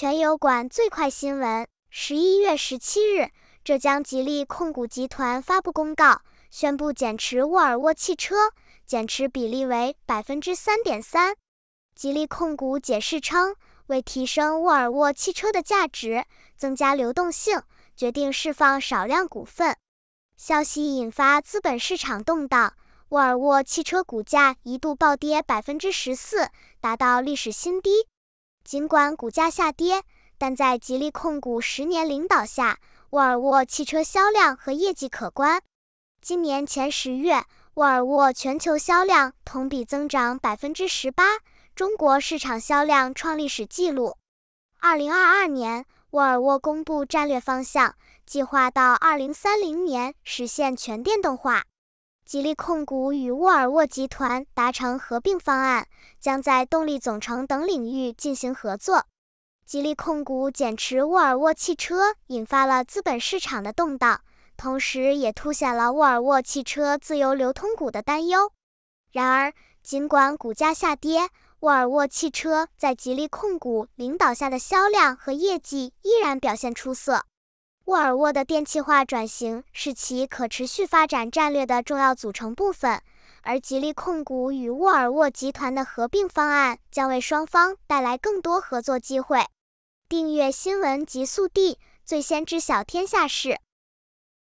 全油管最快新闻：十一月十七日，浙江吉利控股集团发布公告，宣布减持沃尔沃汽车，减持比例为百分之三点三。吉利控股解释称，为提升沃尔沃汽车的价值，增加流动性，决定释放少量股份。消息引发资本市场动荡，沃尔沃汽车股价一度暴跌百分之十四，达到历史新低。尽管股价下跌，但在吉利控股十年领导下，沃尔沃汽车销量和业绩可观。今年前十月，沃尔沃全球销量同比增长百分之十八，中国市场销量创历史纪录。二零二二年，沃尔沃公布战略方向，计划到二零三零年实现全电动化。吉利控股与沃尔沃集团达成合并方案，将在动力总成等领域进行合作。吉利控股减持沃尔沃汽车，引发了资本市场的动荡，同时也凸显了沃尔沃汽车自由流通股的担忧。然而，尽管股价下跌，沃尔沃汽车在吉利控股领导下的销量和业绩依然表现出色。沃尔沃的电气化转型是其可持续发展战略的重要组成部分，而吉利控股与沃尔沃集团的合并方案将为双方带来更多合作机会。订阅新闻极速递，最先知晓天下事。